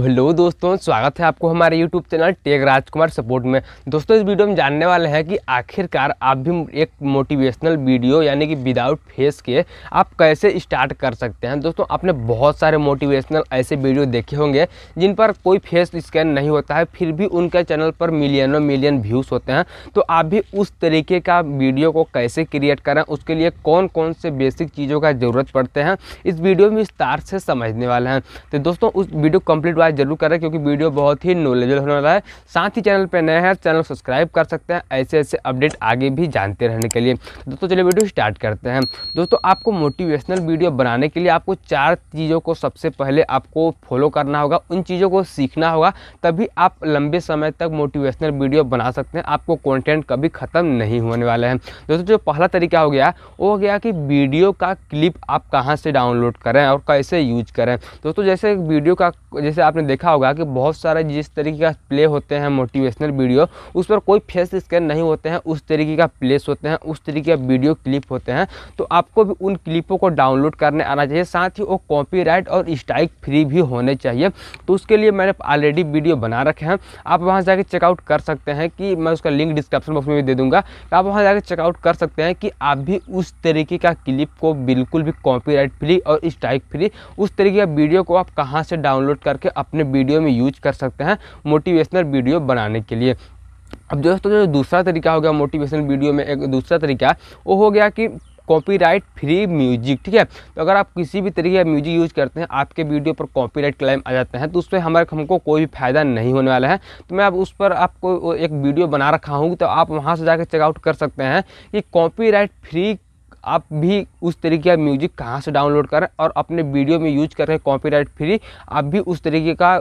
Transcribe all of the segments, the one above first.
तो हेलो दोस्तों स्वागत है आपको हमारे यूट्यूब चैनल टेग राजकुमार सपोर्ट में दोस्तों इस वीडियो में जानने वाले हैं कि आखिरकार आप भी एक मोटिवेशनल वीडियो यानी कि विदाउट फेस के आप कैसे स्टार्ट कर सकते हैं दोस्तों आपने बहुत सारे मोटिवेशनल ऐसे वीडियो देखे होंगे जिन पर कोई फेस स्कैन नहीं होता है फिर भी उनके चैनल पर मिलियनों मिलियन व्यूज़ होते हैं तो आप भी उस तरीके का वीडियो को कैसे क्रिएट करें उसके लिए कौन कौन से बेसिक चीज़ों का ज़रूरत पड़ते हैं इस वीडियो में विस्तार से समझने वाले हैं तो दोस्तों उस वीडियो कम्प्लीट सब्सक्राइब जरूर करें क्योंकि वीडियो बहुत ही नॉलेजल होने वाला है साथ ही चैनल पर नए हैं चैनल सब्सक्राइब कर सकते हैं ऐसे ऐसे अपडेट आगे भी जानते रहने के लिए दोस्तों चलिए वीडियो स्टार्ट करते हैं दोस्तों आपको मोटिवेशनल वीडियो बनाने के लिए आपको चार चीज़ों को सबसे पहले आपको फॉलो करना होगा उन चीज़ों को सीखना होगा तभी आप लंबे समय तक मोटिवेशनल वीडियो बना सकते हैं आपको कॉन्टेंट कभी ख़त्म नहीं होने वाले हैं दोस्तों जो पहला तरीका हो गया वो हो गया कि वीडियो का क्लिप आप कहाँ से डाउनलोड करें और कैसे यूज करें दोस्तों जैसे वीडियो का जैसे आपने आपने देखा होगा कि बहुत सारे जिस तरीके का प्ले होते हैं मोटिवेशनल वीडियो उस पर कोई फेस स्कैन नहीं होते हैं उस तरीके का प्लेस होते हैं उस तरीके का वीडियो क्लिप होते हैं तो आपको भी उन क्लिपों को डाउनलोड करने आना चाहिए साथ ही वो कॉपीराइट और स्ट्राइक फ्री भी होने चाहिए तो उसके लिए मैंने ऑलरेडी वीडियो बना रखे हैं आप वहाँ जाकर चेकआउट कर सकते हैं कि मैं उसका लिंक डिस्क्रिप्शन बॉक्स में भी दे दूँगा तो आप वहाँ जाकर चेकआउट कर सकते हैं कि आप भी उस तरीके का क्लिप को बिल्कुल भी कॉपी फ्री और स्ट्राइक फ्री उस तरीके का वीडियो को आप कहाँ से डाउनलोड करके अपने वीडियो में यूज कर सकते हैं मोटिवेशनल वीडियो बनाने के लिए अब दोस्तों जो दूसरा तरीका हो गया मोटिवेशनल वीडियो में एक दूसरा तरीका वो हो गया कि कॉपीराइट फ्री म्यूजिक ठीक है तो अगर आप किसी भी तरीके का म्यूजिक यूज करते हैं आपके वीडियो पर कॉपीराइट क्लेम आ जाते हैं तो उस पर हमारे हमको कोई भी फायदा नहीं होने वाला है तो मैं अब उस पर आपको एक वीडियो बना रखा हूँ तो आप वहाँ से जाकर चेकआउट कर सकते हैं कि कॉपीराइट फ्री आप भी उस तरीके का म्यूजिक कहाँ से डाउनलोड करें और अपने वीडियो में यूज कर रहे कॉपीराइट फ्री आप भी उस तरीके का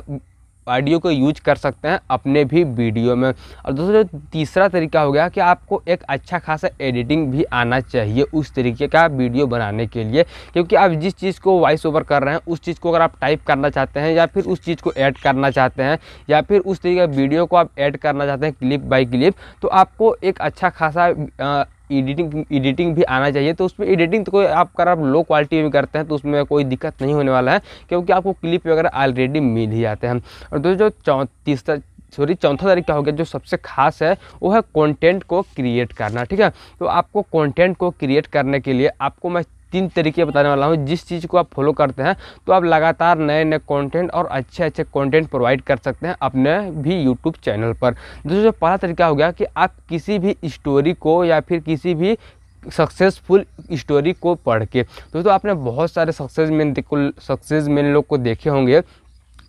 ऑडियो को यूज कर सकते हैं अपने भी वीडियो में और दोस्तों जो तीसरा तरीका हो गया कि आपको एक अच्छा खासा एडिटिंग भी आना चाहिए उस तरीके का वीडियो बनाने के लिए क्योंकि आप जिस चीज़ को वॉइस ओवर कर रहे हैं उस चीज़ को अगर आप टाइप करना चाहते हैं या फिर उस चीज़ को ऐड करना चाहते हैं या फिर उस तरीके का वीडियो को आप ऐड करना चाहते हैं क्लिप बाई क्लिप तो आपको एक अच्छा खासा आ, एडिटिंग एडिटिंग भी आना चाहिए तो उसमें एडिटिंग तो कोई आप अगर आप लो क्वालिटी में करते हैं तो उसमें कोई दिक्कत नहीं होने वाला है क्योंकि आपको क्लिप वगैरह ऑलरेडी मिल ही जाते हैं और दोस्तों जो चौ तीसरा सॉरी चौथा तरीका हो गया जो सबसे खास है वो है कंटेंट को क्रिएट करना ठीक है तो आपको कंटेंट को क्रिएट करने के लिए आपको मैं तीन तरीके बताने वाला हूँ जिस चीज़ को आप फॉलो करते हैं तो आप लगातार नए नए कंटेंट और अच्छे अच्छे कंटेंट प्रोवाइड कर सकते हैं अपने भी यूट्यूब चैनल पर दोस्तों जो पहला तरीका हो गया कि आप किसी भी स्टोरी को या फिर किसी भी सक्सेसफुल स्टोरी को पढ़ के दोस्तों तो आपने बहुत सारे सक्सेस मैन सक्सेस मैन लोग को देखे होंगे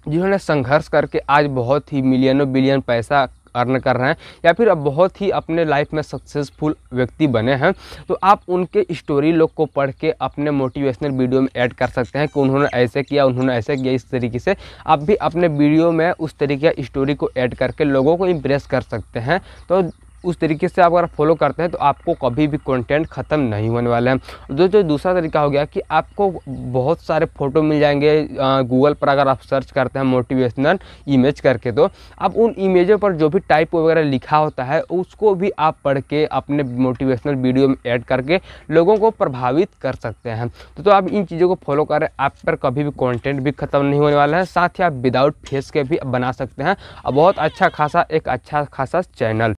जिन्होंने संघर्ष करके आज बहुत ही मिलियनों बिलियन पैसा अर्न कर रहे हैं या फिर अब बहुत ही अपने लाइफ में सक्सेसफुल व्यक्ति बने हैं तो आप उनके स्टोरी लोग को पढ़ के अपने मोटिवेशनल वीडियो में ऐड कर सकते हैं कि उन्होंने ऐसे किया उन्होंने ऐसे किया इस तरीके से आप भी अपने वीडियो में उस तरीके स्टोरी को ऐड करके लोगों को इम्प्रेस कर सकते हैं तो उस तरीके से आप अगर फॉलो करते हैं तो आपको कभी भी कंटेंट ख़त्म नहीं होने वाला है जो जो दूसरा तरीका हो गया कि आपको बहुत सारे फ़ोटो मिल जाएंगे गूगल पर अगर आप सर्च करते हैं मोटिवेशनल इमेज करके तो आप उन इमेजों पर जो भी टाइप वगैरह लिखा होता है उसको भी आप पढ़ के अपने मोटिवेशनल वीडियो में ऐड करके लोगों को प्रभावित कर सकते हैं तो, तो आप इन चीज़ों को फॉलो करें आप पर कभी भी कॉन्टेंट भी ख़त्म नहीं होने वाला है साथ ही आप विदाउट फेस के भी बना सकते हैं और बहुत अच्छा खासा एक अच्छा खासा चैनल